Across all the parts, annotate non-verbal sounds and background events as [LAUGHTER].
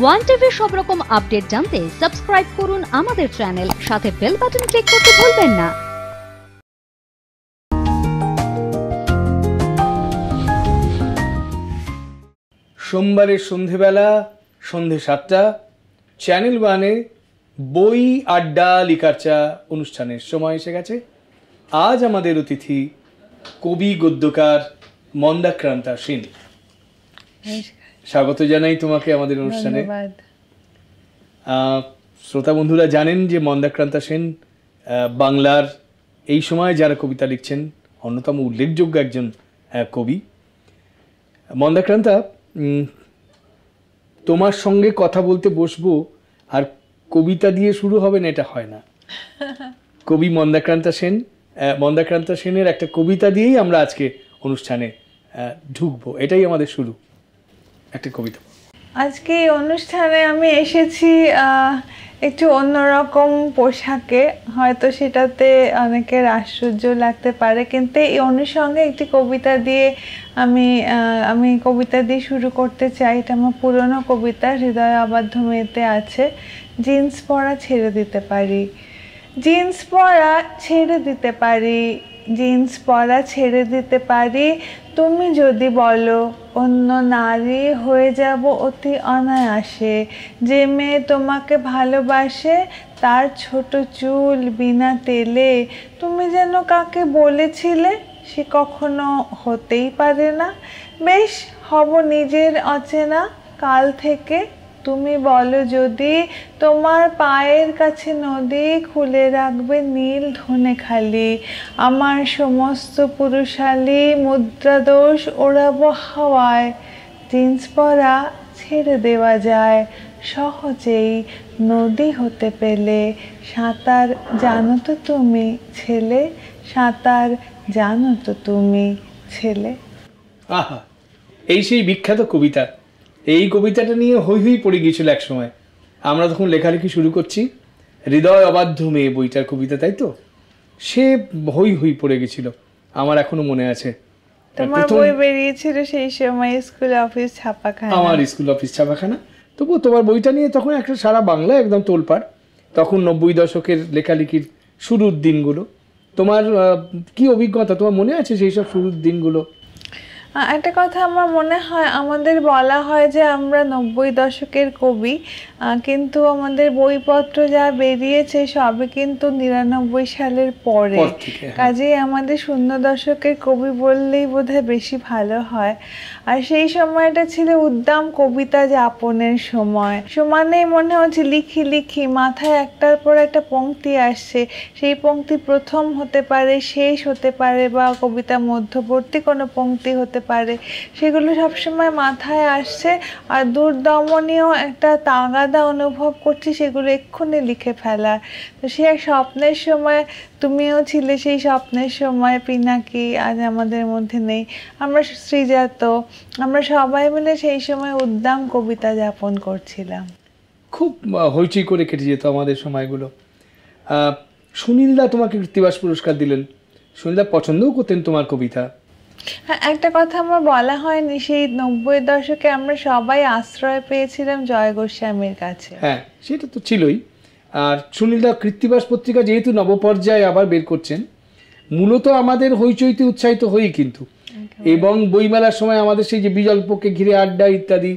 One TV সব রকম update জানতে সাবস্ক্রাইব করুন আমাদের চ্যানেল সাথে বেল বাটন ক্লিক করতে ভুলবেন না সোমবারের সন্ধেবেলা সন্ধে সাতটা চ্যানেল ওয়ানে বই আড্ডা লিকারচা অনুষ্ঠানের সময় এসে গেছে আজ আমাদের অতিথি কবি গদ্যকার মন্দাক্রান্তা সিন স্বাগত জানাই তোমাকে আমাদের অনুষ্ঠানে শ্রোতা বন্ধুরা জানেন যে মন্দাক্রান্তা সেন বাংলার এই সময় যারা কবিতা লিখছেন অন্যতম উল্লেখযোগ্য একজন কবি মন্দাক্রান্তা তোমার সঙ্গে কথা বলতে বসবো আর কবিতা দিয়ে শুরু হবে না এটা হয় না কবি মন্দাক্রান্তা সেন মন্দাক্রান্তা সেনের একটা কবিতা দিয়েই আমরা আজকে অনুষ্ঠানে ঢুকবো এটাই আমাদের শুরু একটি কবিতা আজকে এই অনুষ্ঠানে আমি এসেছি একটু অন্যরকম পোশাকে হয়তো সেটাতে অনেকের আশ্চর্য লাগতে পারে কিন্তু এই অনুষঙ্গে একটি কবিতা দিয়ে আমি আমি কবিতা দিয়ে শুরু করতে চাই এটা আমার পুরনো কবিতা হৃদয় আবাধ্য মেয়েতে আছে জিন্স পরা ছেড়ে দিতে পারি জিন্স পরা ছেড়ে দিতে পারি জিন্স পরা ছেড়ে দিতে পারি তুমি যদি বলো অন্য নারী হয়ে যাব অতি অনায়াসে যে মেয়ে তোমাকে ভালোবাসে তার ছোট চুল বিনা তেলে তুমি যেন কাকে বলেছিলে সে কখনো হতেই পারে না বেশ হব নিজের অচেনা কাল থেকে তুমি বলো যদি তোমার পায়ের কাছে নদী খুলে রাখবে নীল ধনে খালি আমার সমস্ত পুরুষালী মুদ্রাদোষ ওড়াবো হাওয়ায় জিন্স পরা ছেড়ে দেওয়া যায় সহজেই নদী হতে পেলে সাঁতার জানো তো তুমি ছেলে সাঁতার জানো তো তুমি ছেলে আহা এই সেই বিখ্যাত কবিতা এই কবিতাটা নিয়ে হই হই পড়ে গিয়েছিল একসময় আমরা তখন লেখালেখি শুরু করছি হৃদয় অবাধ্য মেয়ে বইটার কবিতা তাই তো সে হই হই পড়ে গেছিল আমার এখনো মনে আছে তোমার বই বেরিয়েছিল সেই সময় স্কুল অফিস ছাপাখানা আমার স্কুল অফিস ছাপাখানা তবু তোমার বইটা নিয়ে তখন একটা সারা বাংলা একদম তোলপাড় তখন নব্বই দশকের লেখালেখির শুরুর দিনগুলো তোমার কি অভিজ্ঞতা তোমার মনে আছে সেই সব শুরুর দিনগুলো একটা কথা আমার মনে হয় আমাদের বলা হয় যে আমরা নব্বই দশকের কবি কিন্তু আমাদের বইপত্র যা বেরিয়েছে সবে কিন্তু নিরানব্বই সালের পরে হ্যাঁ। কাজেই আমাদের শূন্য দশকের কবি বললেই বোধহয় বেশি ভালো হয় আর সেই সময়টা ছিল উদ্দাম কবিতা যাপনের সময় সমানেই মনে হচ্ছে লিখি লিখি মাথায় একটার পর একটা পংক্তি আসছে সেই পংক্তি প্রথম হতে পারে শেষ হতে পারে বা কবিতা মধ্যবর্তী কোনো পংক্তি হতে পারে সেগুলো সবসময় মাথায় আসছে আর দুর্দমনীয় একটা তাগাদা অনুভব করছি সেগুলো এক্ষুনি লিখে ফেলার তো সে এক স্বপ্নের সময় তুমিও ছিলে সেই স্বপ্নের সময় পিনাকি আজ আমাদের মধ্যে নেই আমরা শ্রীজাত আমরা সবাই মিলে সেই সময় উদ্দাম কবিতা যাপন করছিলাম খুব হইচই করে কেটে যেত আমাদের সময়গুলো সুনীলদা তোমাকে কৃত্তিবাস পুরস্কার দিলেন সুনীলদা পছন্দও করতেন তোমার কবিতা হ্যাঁ একটা কথা আমার বলা হয়নি সেই নব্বই দশকে আমরা সবাই আশ্রয় পেয়েছিলাম জয় গোস্বামীর কাছে হ্যাঁ সেটা তো ছিলই আর সুনীলদা কৃত্তিবাস পত্রিকা যেহেতু নবপর্যায়ে আবার বের করছেন মূলত আমাদের হইচইতে উৎসাহিত হই কিন্তু এবং বইমেলার সময় আমাদের সেই যে বিজল্পকে ঘিরে আড্ডা ইত্যাদি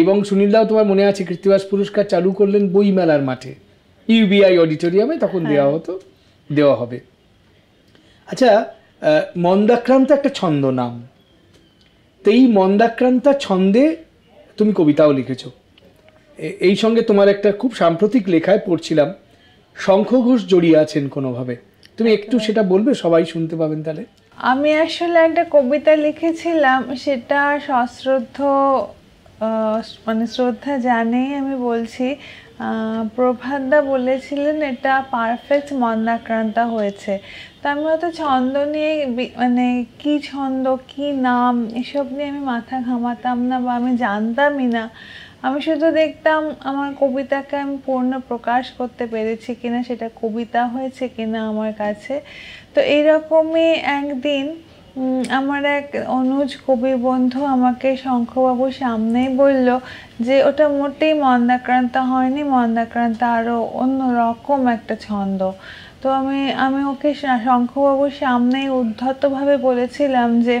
এবং সুনীলদাও তোমার মনে আছে কৃত্তিবাস পুরস্কার চালু করলেন বইমেলার মাঠে ইউবিআই অডিটোরিয়ামে তখন হ্যাঁ। দেওয়া হতো দেওয়া হবে আচ্ছা মন্দাক্রান্ত একটা ছন্দ নাম তো এই মন্দাক্রান্তা ছন্দে তুমি কবিতাও লিখেছো এই সঙ্গে তোমার একটা খুব সাম্প্রতিক লেখায় পড়ছিলাম শঙ্খ ঘোষ জড়িয়ে আছেন কোনোভাবে তুমি একটু সেটা বলবে সবাই শুনতে পাবেন তাহলে আমি আসলে একটা কবিতা লিখেছিলাম সেটা সশ্রদ্ধ মানে শ্রদ্ধা জানেই আমি বলছি প্রভাতদা বলেছিলেন এটা পারফেক্ট মন্দাক্রান্তা হয়েছে তা আমি হয়তো ছন্দ নিয়ে মানে কি ছন্দ কি নাম এসব নিয়ে আমি মাথা ঘামাতাম না বা আমি জানতামই না আমি শুধু দেখতাম আমার কবিতাকে আমি পূর্ণ প্রকাশ করতে পেরেছি কিনা সেটা কবিতা হয়েছে কিনা আমার কাছে তো এইরকমই একদিন আমার এক অনুজ কবি বন্ধু আমাকে শঙ্খবাবুর সামনেই বলল যে ওটা মোটেই মন্দাক্রান্ত হয়নি মন্দাক্রান্ত আরও অন্য রকম একটা ছন্দ তো আমি আমি ওকে শঙ্খবাবুর সামনেই উদ্ধতভাবে বলেছিলাম যে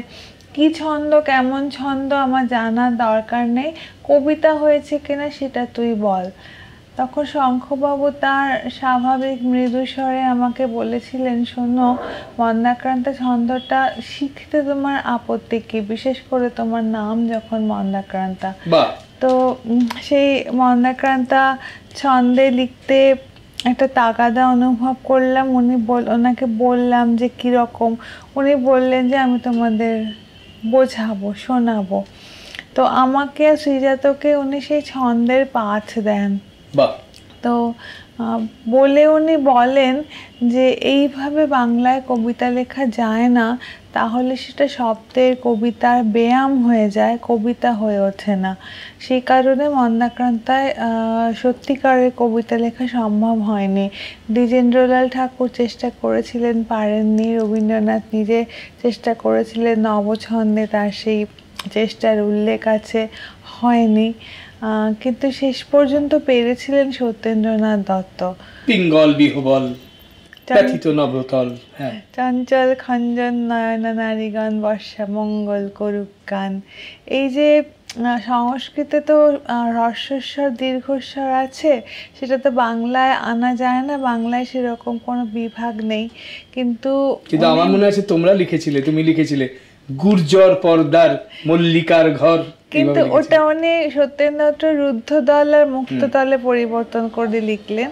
কি ছন্দ কেমন ছন্দ আমার জানার দরকার নেই কবিতা হয়েছে কিনা সেটা তুই বল তখন শঙ্খবাবু তার স্বাভাবিক মৃদুস্বরে আমাকে বলেছিলেন শোনো মন্দাক্রান্ত ছন্দটা শিখতে তোমার আপত্তি কি বিশেষ করে তোমার নাম যখন মন্দাক্রান্তা তো সেই মন্দাক্রান্তা ছন্দে লিখতে একটা তাগাদা অনুভব করলাম উনি বল ওনাকে বললাম যে কীরকম উনি বললেন যে আমি তোমাদের বোঝাবো শোনাবো তো আমাকে শ্রীজাতকে উনি সেই ছন্দের পাঠ দেন তো বলে উনি বলেন যে এইভাবে বাংলায় কবিতা লেখা যায় না তাহলে সেটা শব্দের কবিতার ব্যায়াম হয়ে যায় কবিতা হয়ে ওঠে না সেই কারণে মন্দাক্রান্তায় সত্যিকারের কবিতা লেখা সম্ভব হয়নি দ্বিজেন্দ্রলাল ঠাকুর চেষ্টা করেছিলেন পারেননি রবীন্দ্রনাথ নিজে চেষ্টা করেছিলেন নবছন্দে তার সেই চেষ্টার উল্লেখ আছে হয়নি কিন্তু শেষ পর্যন্ত পেরেছিলেন সত্যেন্দ্রনাথ দত্ত পিঙ্গল বিহবল ব্যথিত নবতল হ্যাঁ। চঞ্চল খঞ্জন নয়না নারীগণ বর্ষা মঙ্গল করুক গান এই যে সংস্কৃতে তো হ্রস্বস্বর দীর্ঘস্বর আছে সেটা তো বাংলায় আনা যায় না বাংলায় সেরকম কোনো বিভাগ নেই কিন্তু কিন্তু আমার মনে আছে তোমরা লিখেছিলে তুমি লিখেছিলে গুর্জর পর্দার মল্লিকার ঘর কিন্তু ওটা উনি মানে সত্যেন্দ্রনাথ দল আর মুক্তদলে পরিবর্তন করে লিখলেন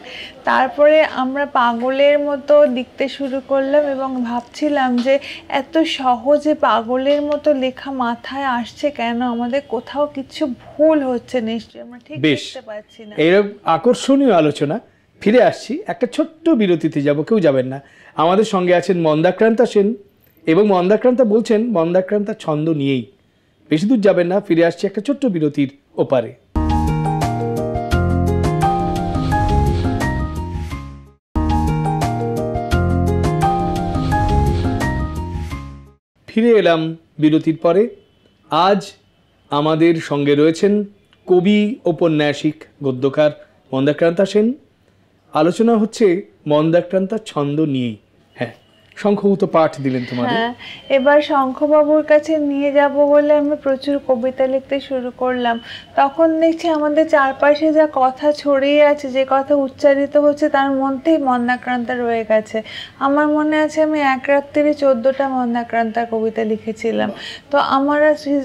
তারপরে আমরা পাগলের মতো লিখতে শুরু করলাম এবং ভাবছিলাম যে এত সহজে পাগলের মতো লেখা মাথায় আসছে কেন আমাদের কোথাও কিছু ভুল হচ্ছে নিশ্চয়ই আমরা ঠিক বুঝতে পারছি না এরকম আকর্ষণীয় আলোচনা ফিরে আসছি একটা ছোট্ট বিরতিতে যাব কেউ যাবেন না আমাদের সঙ্গে আছেন মন্দাক্রান্তা সেন এবং মন্দাক্রান্তা বলছেন মন্দাক্রান্তা ছন্দ নিয়েই বেশি দূর যাবেন না ফিরে আসছি একটা ছোট্ট বিরতির ওপারে ফিরে এলাম বিরতির পরে আজ আমাদের সঙ্গে রয়েছেন কবি ঔপন্যাসিক গদ্যকার মন্দাক্রান্তা সেন আলোচনা হচ্ছে মন্দাক্রান্তার ছন্দ নিয়েই হ্যাঁ শঙ্খভূত পাঠ দিলেন তোমাদের হ্যাঁ, এবার শঙ্খবাবুর কাছে নিয়ে যাব বলে আমি প্রচুর কবিতা লিখতে শুরু করলাম তখন দেখছি আমাদের চারপাশে যা কথা ছড়িয়ে আছে যে কথা উচ্চারিত হচ্ছে তার মধ্যেই মন্দাক্রান্তা রয়ে গেছে আমার মনে আছে আমি এক রাত্রিরে চোদ্দোটা মন্দাক্রান্তা কবিতা লিখেছিলাম তো আমার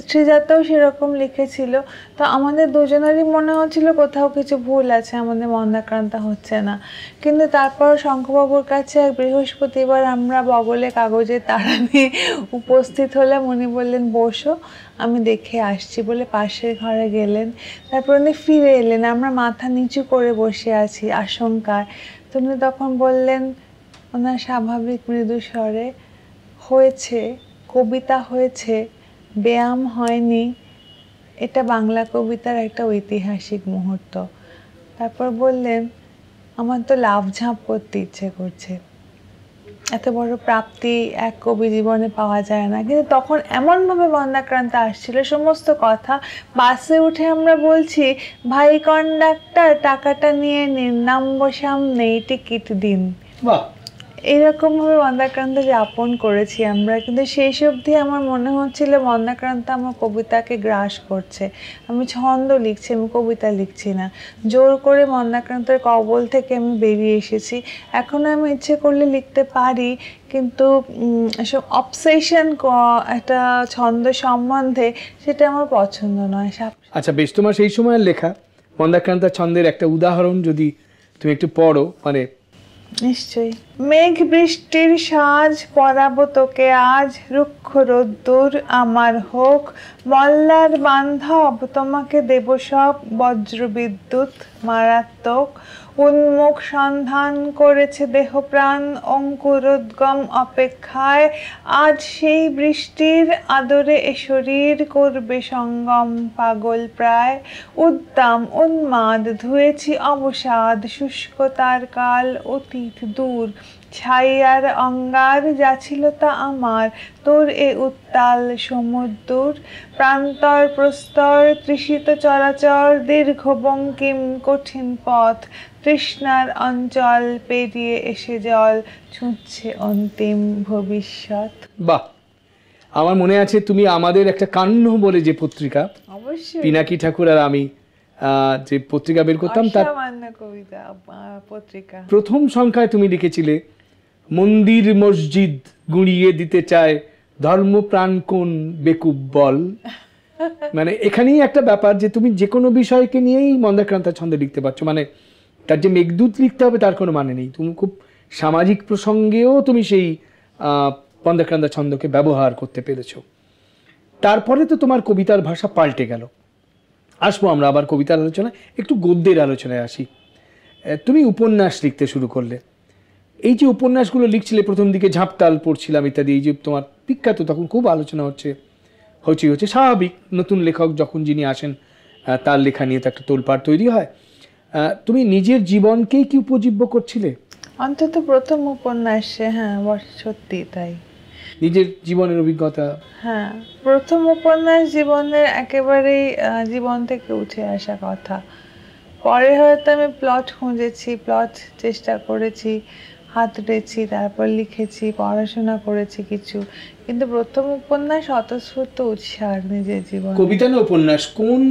শ্রীজাতাও সেরকম লিখেছিল তো আমাদের দুজনেরই মনে হচ্ছিল কোথাও কিছু ভুল আছে আমাদের মন্দাক্রান্ত হচ্ছে না কিন্তু তারপর শঙ্খবাবুর কাছে এক বৃহস্পতিবার আমরা বগলে কাগজের তারা নিয়ে উপস্থিত হলাম উনি বললেন বসো আমি দেখে আসছি বলে পাশের ঘরে গেলেন তারপর উনি ফিরে এলেন আমরা মাথা নিচু করে বসে আছি আশঙ্কায় তো উনি তখন বললেন ওনার স্বাভাবিক মৃদু স্বরে হয়েছে কবিতা হয়েছে ব্যায়াম হয়নি এটা বাংলা কবিতার একটা ঐতিহাসিক মুহূর্ত তারপর বললেন আমার তো লাভ ঝাঁপ করতে ইচ্ছে করছে এত বড় প্রাপ্তি এক কবি জীবনে পাওয়া যায় না কিন্তু তখন এমনভাবে বন্যাক্রান্ত আসছিল সমস্ত কথা বাসে উঠে আমরা বলছি ভাই কন্ডাক্টর টাকাটা নিয়ে নিন নামবো সামনেই টিকিট দিন বাহ এরকমভাবে মন্দাক্রান্তকে আপন করেছি আমরা কিন্তু সব অবধি আমার মনে হচ্ছিল মন্দাক্রান্ত আমার কবিতাকে গ্রাস করছে আমি ছন্দ লিখছি আমি কবিতা লিখছি না জোর করে মন্দাক্রান্তের কবল থেকে আমি বেরিয়ে এসেছি এখনও আমি ইচ্ছে করলে লিখতে পারি কিন্তু সব অবসেশন একটা ছন্দ সম্বন্ধে সেটা আমার পছন্দ নয় আচ্ছা বেশ তোমার সেই সময়ের লেখা মন্দাক্রান্তা ছন্দের একটা উদাহরণ যদি তুমি একটু পড়ো মানে নিশ্চয়ই মেঘ বৃষ্টির সাজ পরাব তোকে আজ রুক্ষ রোদ্দুর আমার হোক মল্লার বান্ধব তোমাকে দেব সব বজ্রবিদ্যুৎ মারাত্মক উন্মুখ সন্ধান করেছে দেহপ্রাণ অঙ্কুরোদ্গম অপেক্ষায় আজ সেই বৃষ্টির আদরে এ শরীর করবে সঙ্গম পাগল প্রায় উদ্দাম উন্মাদ ধুয়েছি অবসাদ শুষ্কতার কাল অতীত দূর ছাইয়ার অঙ্গার যা ছিল তা আমার তোর এ উত্তাল সমুদ্র প্রান্তর প্রস্তর তৃষিত চরাচর দীর্ঘ বঙ্কিম কঠিন পথ তৃষ্ণার অঞ্চল পেরিয়ে এসে জল ছুঁচ্ছে অন্তিম ভবিষ্যৎ বাহ আমার মনে আছে তুমি আমাদের একটা কান্ন বলে যে পত্রিকা অবশ্যই পিনাকি ঠাকুর আর আমি যে পত্রিকা বের করতাম তার কবিতা পত্রিকা প্রথম সংখ্যায় তুমি লিখেছিলে মন্দির মসজিদ গুঁড়িয়ে দিতে চায় প্রাণ কোন বেকুব বল মানে এখানেই একটা ব্যাপার যে তুমি যে কোনো বিষয়কে নিয়েই মন্দাক্রান্ত ছন্দে লিখতে পারছো মানে তার যে মেঘদূত লিখতে হবে তার কোনো মানে নেই তুমি খুব সামাজিক প্রসঙ্গেও তুমি সেই মন্দাক্রান্ত ছন্দকে ব্যবহার করতে পেরেছ তারপরে তো তোমার কবিতার ভাষা পাল্টে গেল আসবো আমরা আবার কবিতার আলোচনায় একটু গদ্যের আলোচনায় আসি তুমি উপন্যাস লিখতে শুরু করলে এই যে উপন্যাসগুলো লিখছিলে প্রথম দিকে ঝাঁপতাল পড়ছিলাম ইত্যাদি এই যে তোমার বিখ্যাত তখন খুব আলোচনা হচ্ছে হচ্ছে হচ্ছে স্বাভাবিক নতুন লেখক যখন যিনি আসেন তার লেখা নিয়ে তো একটা তোলপাড় তৈরি হয় তুমি নিজের জীবনকেই কি উপজীব্য করছিলে অন্তত প্রথম উপন্যাসে হ্যাঁ সত্যি তাই নিজের জীবনের অভিজ্ঞতা হ্যাঁ প্রথম উপন্যাস জীবনের একেবারেই জীবন থেকে উঠে আসা কথা পরে হয়তো আমি প্লট খুঁজেছি প্লট চেষ্টা করেছি হাতড়েছি তারপর লিখেছি পড়াশোনা করেছি কিছু কিন্তু প্রথম উপন্যাস অতস্ফূর্ত উৎসাহ নিজের জীবন কবিতা না উপন্যাস কোন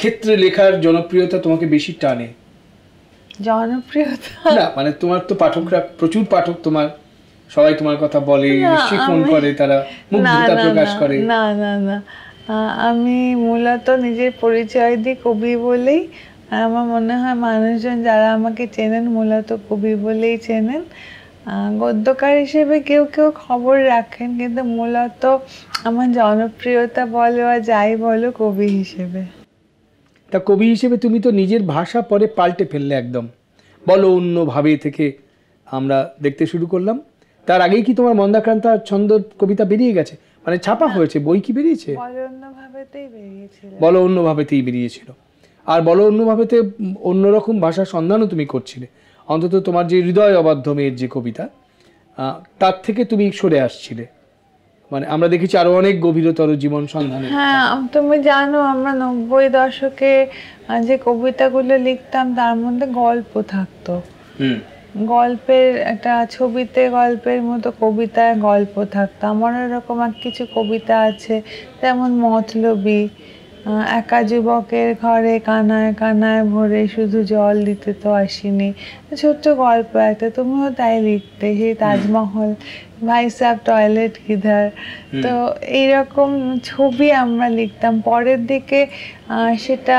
ক্ষেত্রে লেখার জনপ্রিয়তা তোমাকে বেশি টানে জনপ্রিয়তা না মানে তোমার তো পাঠকরা প্রচুর পাঠক তোমার সবাই তোমার কথা বলে ফোন করে তারা মুগ্ধতা প্রকাশ করে না না না আমি মূলত নিজের পরিচয় দিই কবি বলেই আর হ্যাঁ, আমার মনে হয় মানুষজন যারা আমাকে চেনেন মূলত কবি বলেই চেনেন গদ্যকার হিসেবে কেউ কেউ খবর রাখেন কিন্তু মূলত আমার জনপ্রিয়তা বলো আর যাই বলো কবি হিসেবে তা কবি হিসেবে তুমি তো নিজের ভাষা পরে পাল্টে ফেললে একদম বলো অন্যভাবে থেকে আমরা দেখতে শুরু করলাম তার আগেই কি তোমার আর ছন্দ কবিতা বেরিয়ে গেছে মানে ছাপা হয়েছে বই কি বেরিয়েছে বলো অন্যভাবেতেই বেরিয়েছিল বলো অন্যভাবেতেই বেরিয়েছিল আর বলো অন্যভাবেতে অন্যরকম ভাষার সন্ধানও তুমি করছিলে অন্তত তোমার যে হৃদয় অবাধ্য মেয়ের যে কবিতা তার থেকে তুমি সরে আসছিলে মানে আমরা দেখেছি আরো অনেক গভীরতর জীবন সন্ধানে হ্যাঁ তুমি জানো আমরা নব্বই দশকে যে কবিতাগুলো লিখতাম তার মধ্যে গল্প থাকতো গল্পের একটা ছবিতে গল্পের মতো কবিতায় গল্প থাকতো আমার এরকম এক কিছু কবিতা আছে যেমন মতলবী একা যুবকের ঘরে কানায় কানায় ভরে শুধু জল দিতে তো আসিনি ছোট্ট গল্প একটা তুমিও তাই লিখতে সেই তাজমহল ভাই সাহেব টয়লেট কিধার তো এইরকম ছবি আমরা লিখতাম পরের দিকে সেটা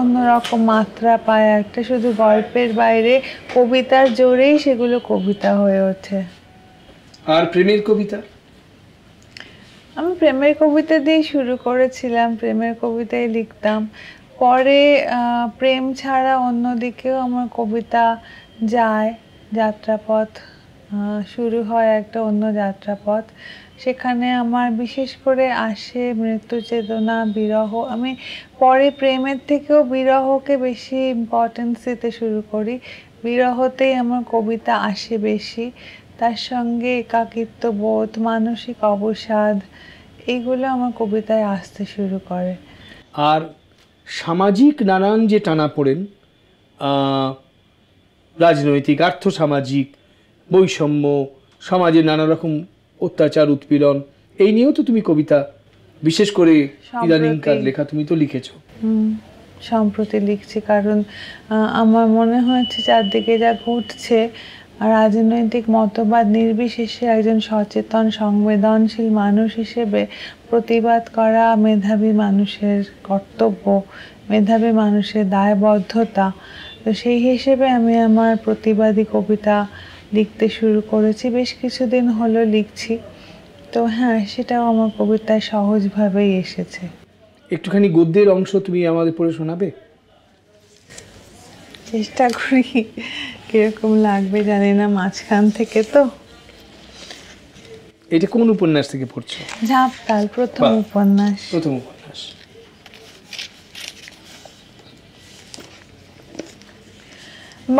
অন্যরকম মাত্রা পায় একটা শুধু গল্পের বাইরে কবিতার জোরেই সেগুলো কবিতা হয়ে ওঠে আর প্রেমের কবিতা আমি প্রেমের কবিতা দিয়ে শুরু করেছিলাম প্রেমের কবিতায় লিখতাম পরে প্রেম ছাড়া অন্যদিকেও আমার কবিতা যায় যাত্রাপথ শুরু হয় একটা অন্য যাত্রাপথ সেখানে আমার বিশেষ করে আসে মৃত্যু চেতনা বিরহ আমি পরে প্রেমের থেকেও বিরহকে বেশি ইম্পর্টেন্স দিতে শুরু করি বিরহতেই আমার কবিতা আসে বেশি তার সঙ্গে একাকিত্ব বোধ মানসিক অবসাদ এইগুলো আমার কবিতায় আসতে শুরু করে আর সামাজিক নানান যে টানা পড়েন রাজনৈতিক আর্থসামাজিক বৈষম্য সমাজে নানা রকম অত্যাচার উৎপীড়ন এই নিয়েও তো তুমি কবিতা বিশেষ করে ইদানিংকার লেখা তুমি তো লিখেছ সম্প্রতি লিখছি কারণ আমার মনে হয়েছে চারদিকে যা ঘটছে রাজনৈতিক মতবাদ নির্বিশেষে একজন সচেতন সংবেদনশীল মানুষ হিসেবে প্রতিবাদ করা মেধাবী মানুষের কর্তব্য মেধাবী মানুষের দায়বদ্ধতা তো সেই হিসেবে আমি আমার প্রতিবাদী কবিতা লিখতে শুরু করেছি বেশ কিছুদিন হলো লিখছি তো হ্যাঁ সেটাও আমার কবিতায় সহজভাবেই এসেছে একটুখানি গদ্যের অংশ তুমি আমাদের পড়ে শোনাবে চেষ্টা করি কিরকম লাগবে জানি না মাঝখান থেকে তো এটা কোন উপন্যাস থেকে পড়ছো ঝাপতাল প্রথম উপন্যাস প্রথম উপন্যাস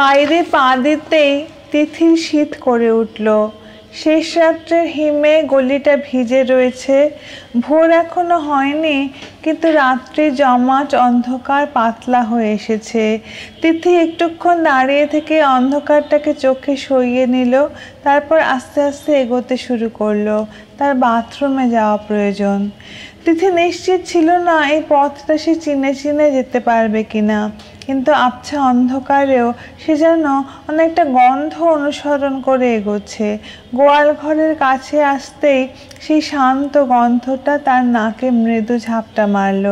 বাইরে পা দিতেই তিথির শীত করে উঠলো শেষ রাত্রের হিমে গলিটা ভিজে রয়েছে ভোর এখনো হয়নি কিন্তু রাত্রি জমাট অন্ধকার পাতলা হয়ে এসেছে তিথি একটুক্ষণ দাঁড়িয়ে থেকে অন্ধকারটাকে চোখে সইয়ে নিল তারপর আস্তে আস্তে এগোতে শুরু করলো তার বাথরুমে যাওয়া প্রয়োজন তিথি নিশ্চিত ছিল না এই পথটা সে চিনে চিনে যেতে পারবে কিনা কিন্তু আবছা অন্ধকারেও সে যেন অনেকটা গন্ধ অনুসরণ করে এগোচ্ছে গোয়াল ঘরের কাছে আসতেই সেই শান্ত গন্ধটা তার নাকে মৃদু ঝাপটা মারল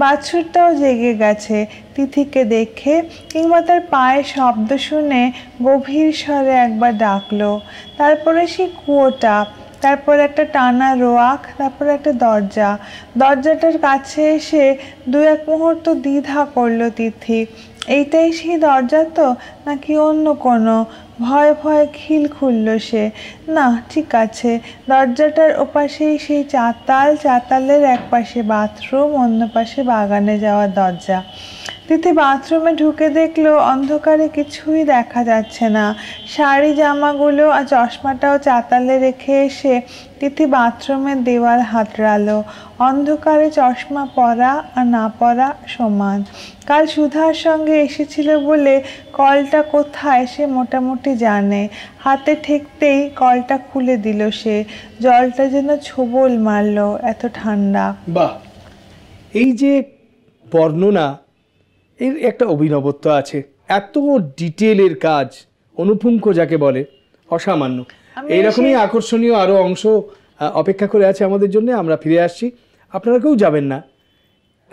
বাছুরটাও জেগে গেছে তিথিকে দেখে কিংবা তার পায়ে শব্দ শুনে গভীর স্বরে একবার ডাকলো তারপরে সেই কুয়োটা তারপর একটা টানা রোয়াক তারপর একটা দরজা দরজাটার কাছে এসে দু এক মুহূর্ত দ্বিধা করলো তিথি এইটাই সেই দরজা তো নাকি অন্য কোনো ভয় ভয় খিল খুলল সে না ঠিক আছে দরজাটার ওপাশেই সেই চাতাল চাতালের এক পাশে বাথরুম অন্য পাশে বাগানে যাওয়ার দরজা তিথি বাথরুমে ঢুকে দেখলো অন্ধকারে কিছুই দেখা যাচ্ছে না শাড়ি জামাগুলো আর চশমাটাও চাতালে রেখে এসে তিথি বাথরুমের দেওয়াল হাতড়ালো অন্ধকারে চশমা পরা আর না পরা সমান কাল সুধার সঙ্গে এসেছিল বলে কলটা কোথায় সে মোটামুটি জানে হাতে ঠেকতেই কলটা খুলে দিল সে জলটা যেন ছোবল মারল এত ঠান্ডা বাহ এই যে বর্ণনা এর একটা অভিনবত্ব আছে এত ডিটেলের কাজ অনুপুঙ্খ যাকে বলে অসামান্য এইরকমই আকর্ষণীয় আরও অংশ অপেক্ষা করে আছে আমাদের জন্য আমরা ফিরে আসছি আপনারা কেউ যাবেন না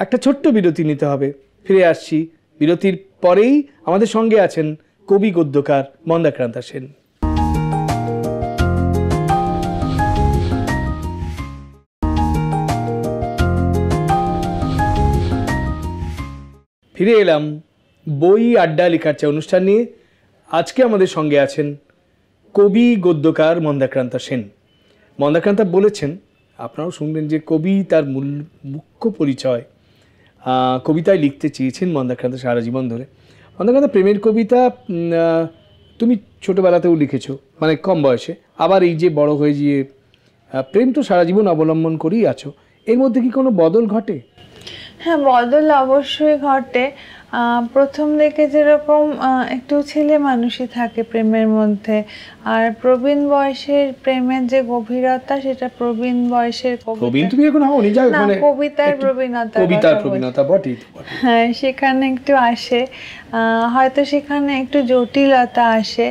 একটা ছোট্ট বিরতি নিতে হবে ফিরে আসছি বিরতির পরেই আমাদের সঙ্গে আছেন কবি গদ্যকার মন্দাক্রান্তা সেন ফিরে এলাম বই আড্ডা লেখার চেয়ে অনুষ্ঠান নিয়ে আজকে আমাদের সঙ্গে আছেন কবি গদ্যকার মন্দাক্রান্তা সেন মন্দাক্রান্তা বলেছেন আপনারাও শুনবেন যে কবি তার মূল মুখ্য পরিচয় কবিতায় লিখতে চেয়েছেন মন্দাক্রান্ত সারা জীবন ধরে মন্দাক্রান্ত প্রেমের কবিতা তুমি ছোটোবেলাতেও লিখেছো মানে কম বয়সে আবার এই যে বড় হয়ে গিয়ে প্রেম তো সারা জীবন অবলম্বন করেই আছো এর মধ্যে কি কোনো বদল ঘটে হ্যাঁ বদল অবশ্যই ঘটে প্রথম দিকে যেরকম একটু ছেলে মানুষই থাকে প্রেমের মধ্যে আর প্রবীণ বয়সের প্রেমের যে গভীরতা সেটা প্রবীণ বয়সের কবিতার মানে প্রবীণতা প্রবীণতা বটে হ্যাঁ সেখানে একটু আসে হয়তো সেখানে একটু জটিলতা আসে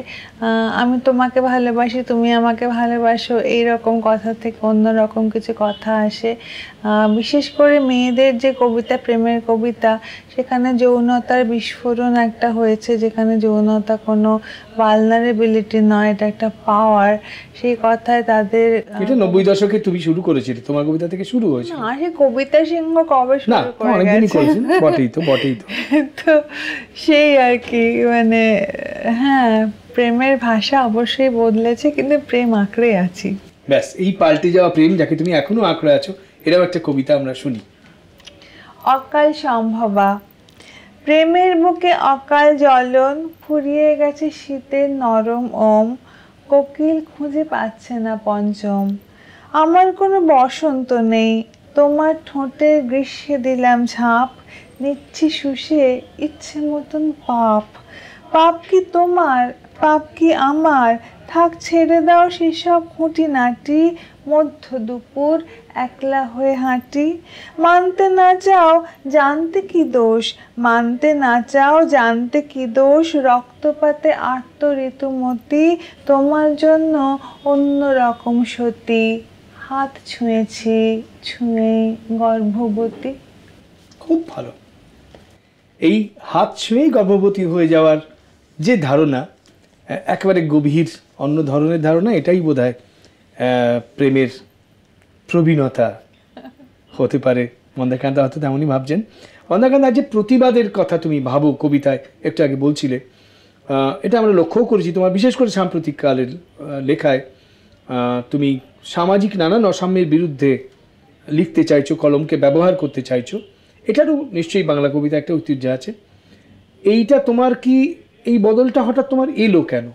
আমি তোমাকে ভালোবাসি তুমি আমাকে ভালোবাসো এই রকম কথা থেকে অন্য রকম কিছু কথা আসে বিশেষ করে মেয়েদের যে কবিতা প্রেমের কবিতা সেখানে যৌন যৌনতার বিস্ফোরণ একটা হয়েছে যেখানে যৌনতা কোনো ভালনারেবিলিটি নয় এটা একটা পাওয়ার সেই কথায় তাদের এটা নব্বই দশকে তুমি শুরু করেছিলে তোমার কবিতা থেকে শুরু হয়েছে না সে কবিতা সিংহ কবে শুরু বটেই তো বটেই তো [LAUGHS] তো সেই আর কি মানে হ্যাঁ প্রেমের ভাষা অবশ্যই বদলেছে কিন্তু প্রেম আঁকড়ে আছি ব্যাস এই পাল্টে যাওয়া প্রেম যাকে তুমি এখনো আঁকড়ে আছো এরাও একটা কবিতা আমরা শুনি অকাল সম্ভবা প্রেমের বুকে অকাল জ্বলন ফুরিয়ে গেছে শীতের নরম ওম কোকিল খুঁজে পাচ্ছে না পঞ্চম আমার কোনো বসন্ত নেই তোমার ঠোঁটের গ্রীষ্মে দিলাম ঝাঁপ নিচ্ছি শুষে ইচ্ছে মতন পাপ পাপ কি তোমার পাপ কি আমার থাক ছেড়ে দাও সেসব খুঁটিনাটি মধ্য দুপুর একলা হয়ে হাঁটি মানতে না চাও জানতে কি দোষ মানতে না চাও জানতে কি দোষ রক্তপাতে আর্ত ঋতুমতি তোমার জন্য অন্য রকম সতী হাত ছুঁয়েছি ছুঁয়ে গর্ভবতী খুব ভালো এই হাত ছুঁয়েই গর্ভবতী হয়ে যাওয়ার যে ধারণা একেবারে গভীর অন্য ধরনের ধারণা এটাই বোধ হয় প্রেমের প্রবীণতা হতে পারে মন্দাকান্ত হয়তো তেমনই ভাবছেন মন্দাকান্ত যে প্রতিবাদের কথা তুমি ভাবো কবিতায় একটু আগে বলছিলে এটা আমরা লক্ষ্যও করেছি তোমার বিশেষ করে সাম্প্রতিককালের লেখায় তুমি সামাজিক নানান অসাম্যের বিরুদ্ধে লিখতে চাইছো কলমকে ব্যবহার করতে চাইছো এটারও নিশ্চয়ই বাংলা কবিতা একটা ঐতিহ্য আছে এইটা তোমার কি এই বদলটা হঠাৎ তোমার এলো কেন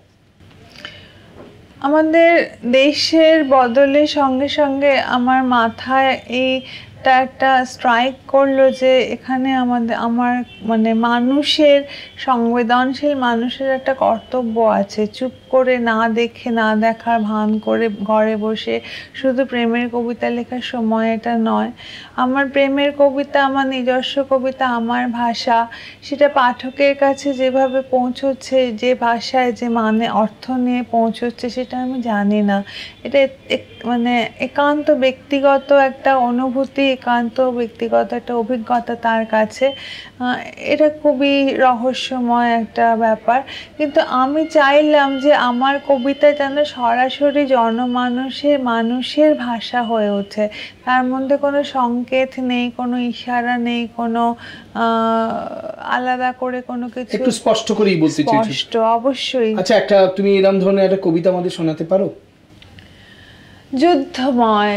আমাদের দেশের বদলের সঙ্গে সঙ্গে আমার মাথায় এইটা একটা স্ট্রাইক করলো যে এখানে আমাদের আমার মানে মানুষের সংবেদনশীল মানুষের একটা কর্তব্য আছে চুপ করে না দেখে না দেখার ভান করে ঘরে বসে শুধু প্রেমের কবিতা লেখার সময় এটা নয় আমার প্রেমের কবিতা আমার নিজস্ব কবিতা আমার ভাষা সেটা পাঠকের কাছে যেভাবে পৌঁছচ্ছে যে ভাষায় যে মানে অর্থ নিয়ে পৌঁছচ্ছে সেটা আমি জানি না এটা মানে একান্ত ব্যক্তিগত একটা অনুভূতি একান্ত ব্যক্তিগত একটা অভিজ্ঞতা তার কাছে এটা খুবই রহস্যময় একটা ব্যাপার কিন্তু আমি চাইলাম যে আমার কবিতা যেন সরাসরি জনমানুষের মানুষের ভাষা হয়ে ওঠে তার মধ্যে কোনো সংকেত নেই কোনো ইশারা নেই কোনো আলাদা করে কোনো কিছু একটু স্পষ্ট করেই বলতে স্পষ্ট অবশ্যই আচ্ছা একটা তুমি এরকম ধরনের একটা কবিতা আমাদের শোনাতে পারো যুদ্ধময়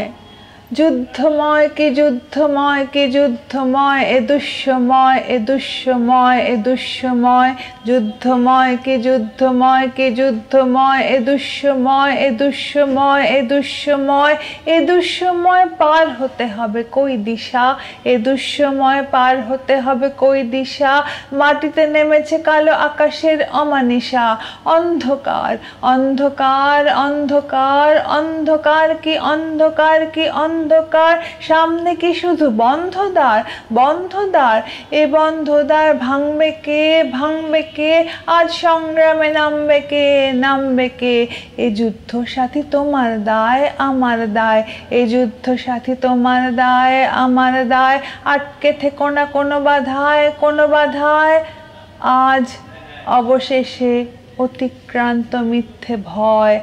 যুদ্ধময় কি যুদ্ধময় কি যুদ্ধময় এ দুঃসময় এ দুঃসময় এ দুঃসময় যুদ্ধময় কি যুদ্ধময় কি যুদ্ধময় এ দুঃসময় এ দুঃসময় এ দুঃসময় এ দুঃসময় পার হতে হবে কই দিশা এ দুঃসময় পার হতে হবে কই দিশা মাটিতে নেমেছে কালো আকাশের অমানিশা অন্ধকার অন্ধকার অন্ধকার অন্ধকার কি অন্ধকার কি অন্ধ অন্ধকার সামনে কি শুধু বন্ধদ্বার বন্ধদ্বার এ বন্ধদ্বার ভাঙবে কে ভাঙবে কে আজ সংগ্রামে নামবে কে নামবে কে এ যুদ্ধ সাথী তোমার দায় আমার দায় এ যুদ্ধ সাথী তোমার দায় আমার দায় আটকে থেকো না কোনো বাধায় কোনো বাধায় আজ অবশেষে অতিক্রান্ত মিথ্যে ভয়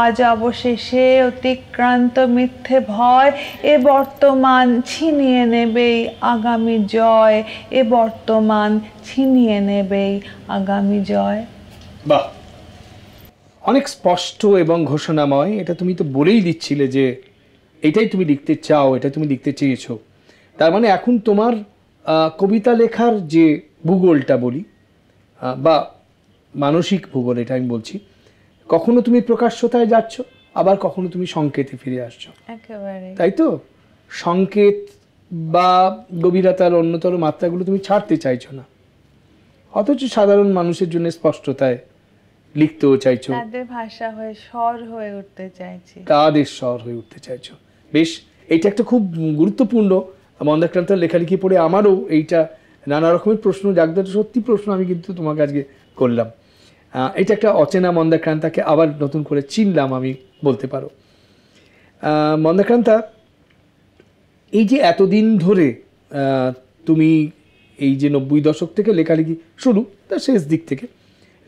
আজ অবশেষে অতিক্রান্ত মিথ্যে ভয় এ বর্তমান ছিনিয়ে নেবেই আগামী জয় এ বর্তমান ছিনিয়ে নেবেই আগামী জয় বাহ অনেক স্পষ্ট এবং ঘোষণাময় এটা তুমি তো বলেই দিচ্ছিলে যে এটাই তুমি লিখতে চাও এটা তুমি লিখতে চেয়েছো তার মানে এখন তোমার কবিতা লেখার যে ভূগোলটা বলি বা মানসিক ভূগোল এটা আমি বলছি কখনো তুমি প্রকাশ্যতায় যাচ্ছ আবার কখনো তুমি সংকেতে ফিরে আসছো তাই তো সংকেত বা গভীরতার অন্যতর মাত্রাগুলো তুমি ছাড়তে চাইছো না অথচ সাধারণ মানুষের জন্য স্পষ্টতায় লিখতেও চাইছো তাদের ভাষা হয়ে স্বর হয়ে উঠতে চাইছি তাদের স্বর হয়ে উঠতে চাইছো বেশ এটা একটা খুব গুরুত্বপূর্ণ মন্দাক্রান্তার লেখালেখি পড়ে আমারও এইটা নানা রকমের প্রশ্ন জাগত সত্যি প্রশ্ন আমি কিন্তু তোমাকে আজকে করলাম এটা একটা অচেনা মন্দাক্রান্তাকে আবার নতুন করে চিনলাম আমি বলতে পারো মন্দাক্রান্তা এই যে এতদিন ধরে তুমি এই যে নব্বই দশক থেকে লেখালেখি শুরু তার শেষ দিক থেকে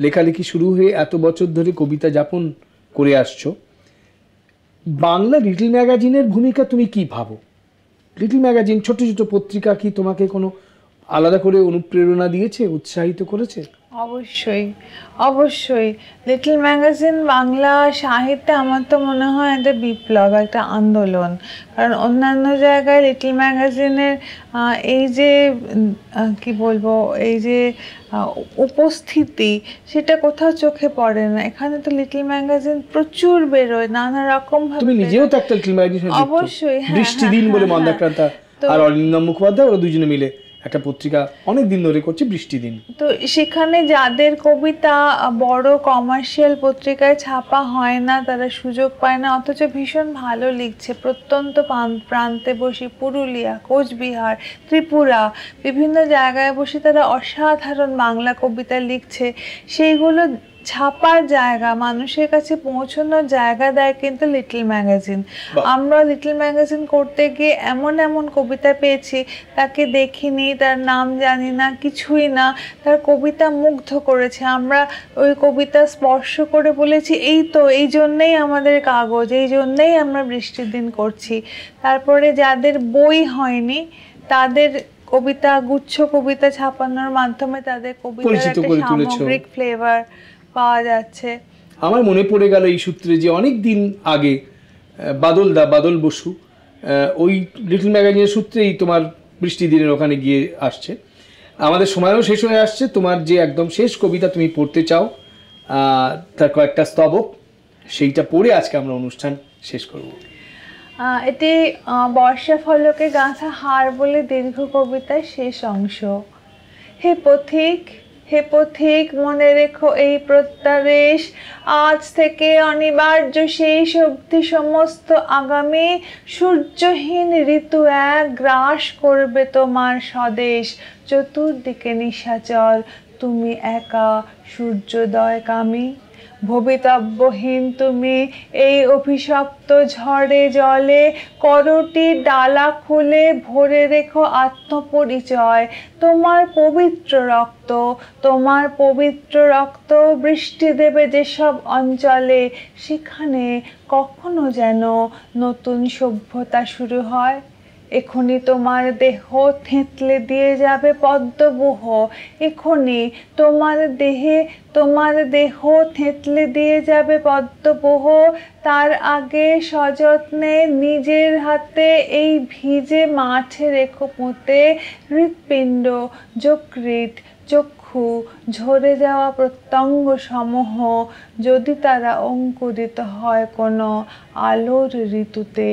লেখালেখি শুরু হয়ে এত বছর ধরে কবিতা যাপন করে আসছো বাংলা লিটল ম্যাগাজিনের ভূমিকা তুমি কি ভাবো লিটল ম্যাগাজিন ছোট ছোট পত্রিকা কি তোমাকে কোনো আলাদা করে অনুপ্রেরণা দিয়েছে উৎসাহিত করেছে অবশ্যই অবশ্যই লিটল ম্যাগাজিন বাংলা সাহিত্যে আমার তো মনে হয় একটা বিপ্লব একটা আন্দোলন কারণ অন্যান্য জায়গায় লিটল ম্যাগাজিনের এই যে কি বলবো এই যে উপস্থিতি সেটা কোথাও চোখে পড়ে না এখানে তো লিটল ম্যাগাজিন প্রচুর বেরোয় নানা রকম ভাবে নিজেও তো একটা লিটল ম্যাগাজিন অবশ্যই হ্যাঁ, বৃষ্টি দিন হ্যাঁ, বলে হ্যাঁ, মন্দাক্রান্তা আর অরিন্দম মুখোপাধ্যায় ওরা দুজনে মিলে একটা পত্রিকা অনেক দিন ধরে করছি বৃষ্টি দিন তো সেখানে যাদের কবিতা বড় কমার্শিয়াল পত্রিকায় ছাপা হয় না তারা সুযোগ পায় না অথচ ভীষণ ভালো লিখছে প্রত্যন্ত প্রান্তে বসে পুরুলিয়া কোচবিহার ত্রিপুরা বিভিন্ন জায়গায় বসে তারা অসাধারণ বাংলা কবিতা লিখছে সেইগুলো ছাপার জায়গা মানুষের কাছে পৌঁছানোর জায়গা দেয় কিন্তু লিটল ম্যাগাজিন আমরা লিটল ম্যাগাজিন করতে গিয়ে এমন এমন কবিতা পেয়েছি তাকে দেখিনি তার নাম জানি না কিছুই না তার কবিতা মুগ্ধ করেছে আমরা ওই কবিতা স্পর্শ করে বলেছি এই তো এই জন্যেই আমাদের কাগজ এই জন্যেই আমরা বৃষ্টির দিন করছি তারপরে যাদের বই হয়নি তাদের কবিতা গুচ্ছ কবিতা ছাপানোর মাধ্যমে তাদের কবিতার একটা সামগ্রিক ফ্লেভার পাওয়া যাচ্ছে আমার মনে পড়ে গেল এই সূত্রে যে অনেক দিন আগে বাদল দা বাদল বসু ওই লিটল ম্যাগাজিনের সূত্রেই তোমার বৃষ্টি দিনের ওখানে গিয়ে আসছে আমাদের সময়ও শেষ হয়ে আসছে তোমার যে একদম শেষ কবিতা তুমি পড়তে চাও তার কয়েকটা স্তবক সেইটা পড়ে আজকে আমরা অনুষ্ঠান শেষ করব এটি বর্ষা ফলকে গাঁথা হার বলে দীর্ঘ কবিতার শেষ অংশ হে পথিক হে পথিক মনে রেখো এই প্রত্যাদেশ আজ থেকে অনিবার্য সেই শক্তি সমস্ত আগামী সূর্যহীন ঋতু এক গ্রাস করবে তোমার স্বদেশ চতুর্দিকে নিশাচর তুমি একা সূর্যোদয়কামী ভবিতব্যহীন তুমি এই অভিশপ্ত ঝড়ে জলে করটি ডালা খুলে ভরে রেখো আত্মপরিচয় তোমার পবিত্র রক্ত তোমার পবিত্র রক্ত বৃষ্টি দেবে যেসব অঞ্চলে সেখানে কখনো যেন নতুন সভ্যতা শুরু হয় এখনি তোমার দেহ থেঁতলে দিয়ে যাবে পদ্মবুহ এখনি তোমার দেহে তোমার দেহ থেঁতলে দিয়ে যাবে পদ্মবহ তার আগে সযত্নে নিজের হাতে এই ভিজে মাঠে রেখো পুঁতে হৃৎপিণ্ড যকৃত চক্ষু চক্ষু ঝরে যাওয়া প্রত্যঙ্গ সমূহ যদি তারা অঙ্কুরিত হয় কোনো আলোর ঋতুতে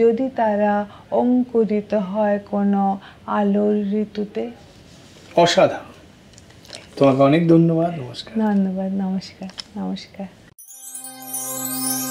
যদি তারা অঙ্কুরিত হয় কোনো আলোর ঋতুতে অসাধারণ তোমাকে অনেক ধন্যবাদ নমস্কার ধন্যবাদ নমস্কার নমস্কার